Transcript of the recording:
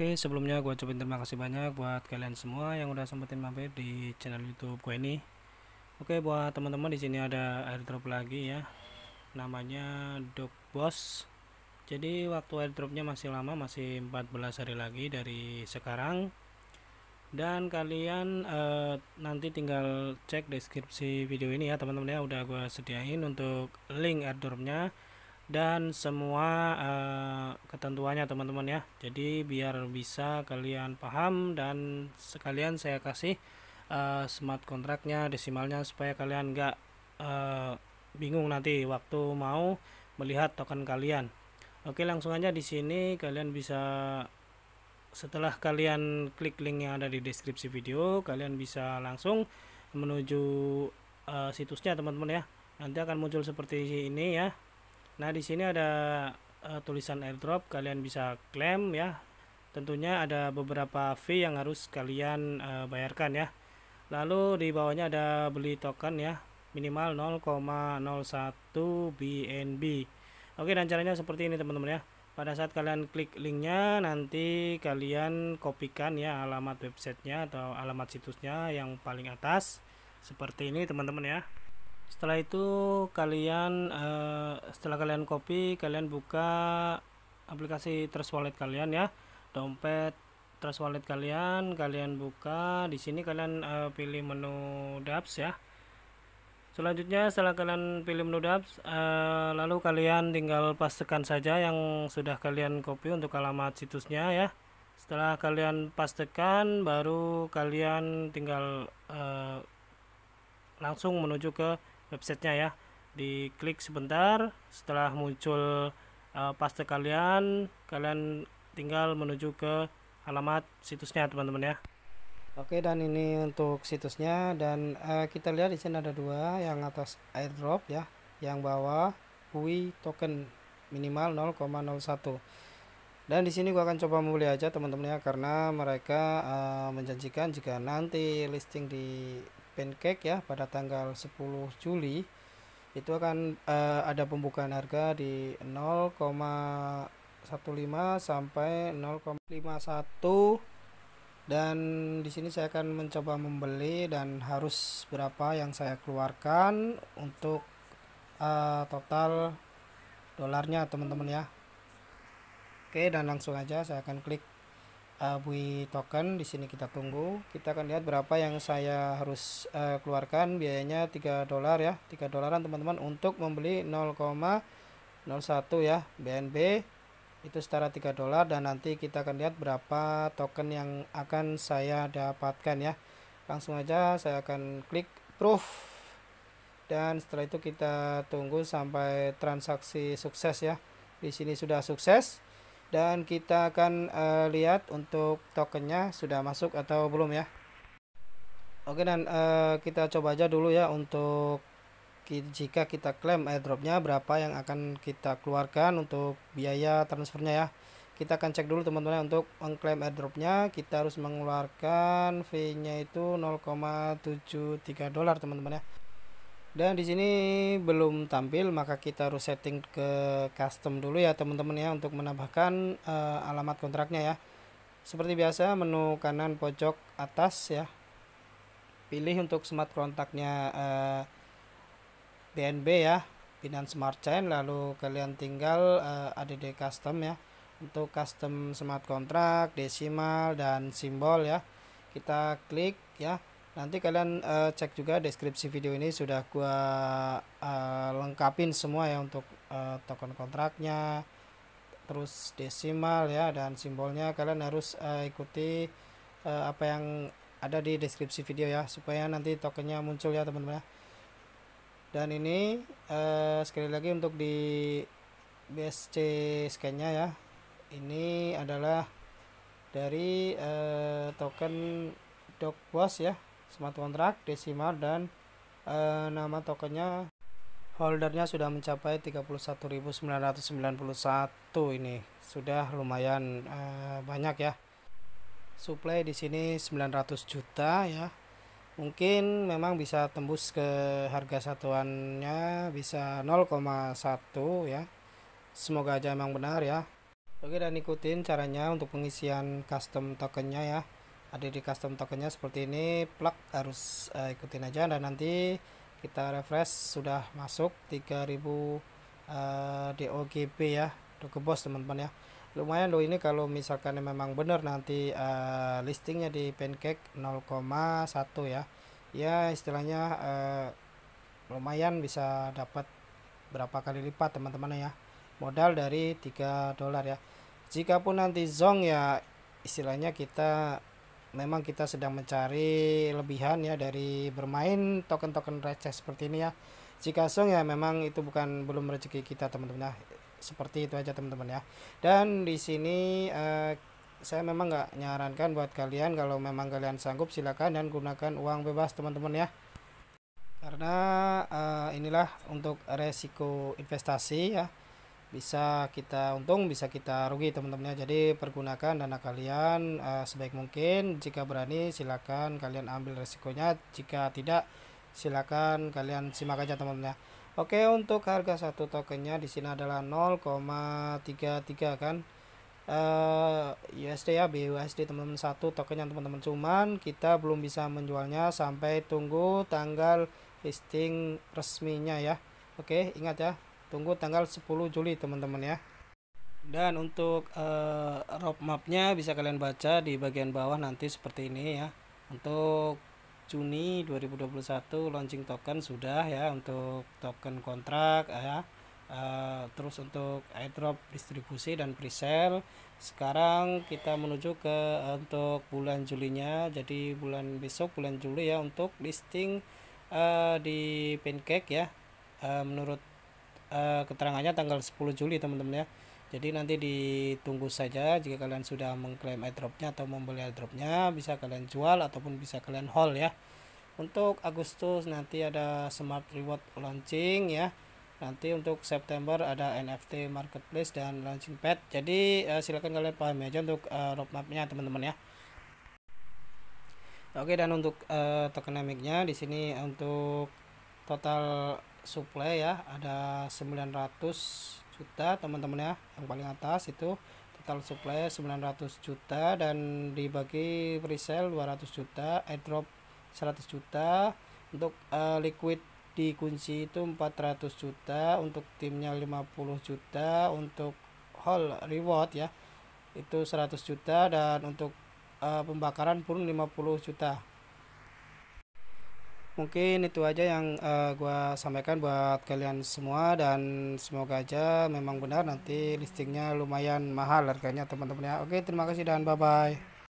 Oke, sebelumnya gue ucapin terima kasih banyak buat kalian semua yang udah sempetin mampir di channel YouTube gue ini. Oke, buat teman-teman di sini ada airdrop lagi ya. Namanya Dog Boss. Jadi waktu airdropnya masih lama, masih 14 hari lagi dari sekarang. Dan kalian eh, nanti tinggal cek deskripsi video ini ya teman-teman ya. Udah gue sediain untuk link airdropnya. nya dan semua uh, ketentuannya teman-teman ya jadi biar bisa kalian paham dan sekalian saya kasih uh, smart kontraknya desimalnya supaya kalian nggak uh, bingung nanti waktu mau melihat token kalian oke langsung aja di sini kalian bisa setelah kalian klik link yang ada di deskripsi video kalian bisa langsung menuju uh, situsnya teman-teman ya nanti akan muncul seperti ini ya Nah, di sini ada uh, tulisan airdrop, kalian bisa klaim ya. Tentunya ada beberapa fee yang harus kalian uh, bayarkan ya. Lalu di bawahnya ada beli token ya, minimal 0,01 BNB. Oke, dan caranya seperti ini teman-teman ya. Pada saat kalian klik linknya, nanti kalian kopikan ya alamat websitenya atau alamat situsnya yang paling atas. Seperti ini teman-teman ya setelah itu kalian uh, setelah kalian copy kalian buka aplikasi Trust Wallet kalian ya dompet Trust Wallet kalian kalian buka di sini kalian uh, pilih menu dApps ya selanjutnya setelah kalian pilih menu dApps uh, lalu kalian tinggal pastikan saja yang sudah kalian copy untuk alamat situsnya ya setelah kalian pastikan baru kalian tinggal uh, langsung menuju ke websitenya ya di klik sebentar setelah muncul uh, paste kalian kalian tinggal menuju ke alamat situsnya teman-teman ya oke dan ini untuk situsnya dan uh, kita lihat di sini ada dua yang atas airdrop ya yang bawah UI token minimal 0,01 dan di sini gua akan coba membeli aja teman-teman ya karena mereka uh, menjanjikan jika nanti listing di Pancake ya pada tanggal 10 Juli itu akan uh, ada pembukaan harga di 0,15 sampai 0,51 dan di sini saya akan mencoba membeli dan harus berapa yang saya keluarkan untuk uh, total dolarnya teman-teman ya oke dan langsung aja saya akan klik abui token di sini kita tunggu kita akan lihat berapa yang saya harus uh, keluarkan biayanya 3 dolar ya 3 dolaran teman-teman untuk membeli 0,01 ya BNB itu setara 3 dolar dan nanti kita akan lihat berapa token yang akan saya dapatkan ya langsung aja saya akan klik proof dan setelah itu kita tunggu sampai transaksi sukses ya di sini sudah sukses dan kita akan uh, lihat untuk tokennya sudah masuk atau belum ya oke dan uh, kita coba aja dulu ya untuk jika kita klaim airdropnya berapa yang akan kita keluarkan untuk biaya transfernya ya kita akan cek dulu teman-teman ya, untuk mengklaim airdropnya kita harus mengeluarkan fee nya itu 0,73 dolar teman-teman ya dan di sini belum tampil maka kita harus setting ke custom dulu ya teman-teman ya untuk menambahkan uh, alamat kontraknya ya seperti biasa menu kanan pojok atas ya pilih untuk smart kontaknya uh, eh, BNB ya pinan Smart Chain lalu kalian tinggal uh, eh, ADD custom ya untuk custom smart contract desimal dan simbol ya kita klik ya nanti kalian uh, cek juga deskripsi video ini sudah gua uh, lengkapin semua ya untuk uh, token kontraknya terus desimal ya dan simbolnya kalian harus uh, ikuti uh, apa yang ada di deskripsi video ya supaya nanti tokennya muncul ya teman-teman ya. dan ini uh, sekali lagi untuk di BSC scan-nya ya ini adalah dari uh, token boss ya smart contract desimal dan e, nama tokennya holdernya sudah mencapai 31.991 ini sudah lumayan e, banyak ya supply di sini 900 juta ya mungkin memang bisa tembus ke harga satuannya bisa 0,1 ya semoga aja memang benar ya oke dan ikutin caranya untuk pengisian custom tokennya ya ada di custom tokennya seperti ini plug harus uh, ikutin aja dan nanti kita refresh sudah masuk 3000 uh, eh, DOGP ya udah bos teman-teman ya lumayan loh ini kalau misalkan memang benar nanti uh, listingnya di pancake 0,1 ya ya istilahnya uh, lumayan bisa dapat berapa kali lipat teman-teman ya modal dari 3 dolar ya jikapun nanti zong ya istilahnya kita memang kita sedang mencari lebihan ya dari bermain token-token receh seperti ini ya jika song ya memang itu bukan belum rezeki kita teman-teman ya seperti itu aja teman-teman ya dan di sini uh, saya memang nggak nyarankan buat kalian kalau memang kalian sanggup silakan dan gunakan uang bebas teman-teman ya karena uh, inilah untuk resiko investasi ya bisa kita untung bisa kita rugi teman-teman ya jadi pergunakan dana kalian uh, sebaik mungkin jika berani silakan kalian ambil resikonya jika tidak silakan kalian simak aja teman-teman ya oke untuk harga satu tokennya di sini adalah 0,33 kan uh, eh, USD ya BUSD teman-teman satu tokennya teman-teman cuman kita belum bisa menjualnya sampai tunggu tanggal listing resminya ya oke ingat ya tunggu tanggal 10 Juli teman-teman ya dan untuk uh, eh, roadmapnya bisa kalian baca di bagian bawah nanti seperti ini ya untuk Juni 2021 launching token sudah ya untuk token kontrak ya Uh, terus untuk airdrop distribusi dan presale sekarang kita menuju ke eh, untuk bulan juli nya jadi bulan besok bulan Juli ya untuk listing uh, di pancake ya uh, menurut uh, keterangannya tanggal 10 Juli teman-teman ya jadi nanti ditunggu saja jika kalian sudah mengklaim airdropnya atau membeli airdropnya bisa kalian jual ataupun bisa kalian hold ya untuk Agustus nanti ada smart reward launching ya nanti untuk September ada NFT marketplace dan launching pad jadi uh, eh, silahkan kalian pahami aja untuk uh, roadmapnya teman-teman ya oke dan untuk uh, tokenomiknya di sini untuk total supply ya ada 900 juta teman-teman ya yang paling atas itu total supply 900 juta dan dibagi resell 200 juta airdrop 100 juta untuk uh, liquid dikunci itu 400 juta untuk timnya 50 juta untuk hall reward ya itu 100 juta dan untuk uh, pembakaran pun 50 juta mungkin itu aja yang uh, eh, gue sampaikan buat kalian semua dan semoga aja memang benar nanti listingnya lumayan mahal harganya teman-teman ya oke terima kasih dan bye bye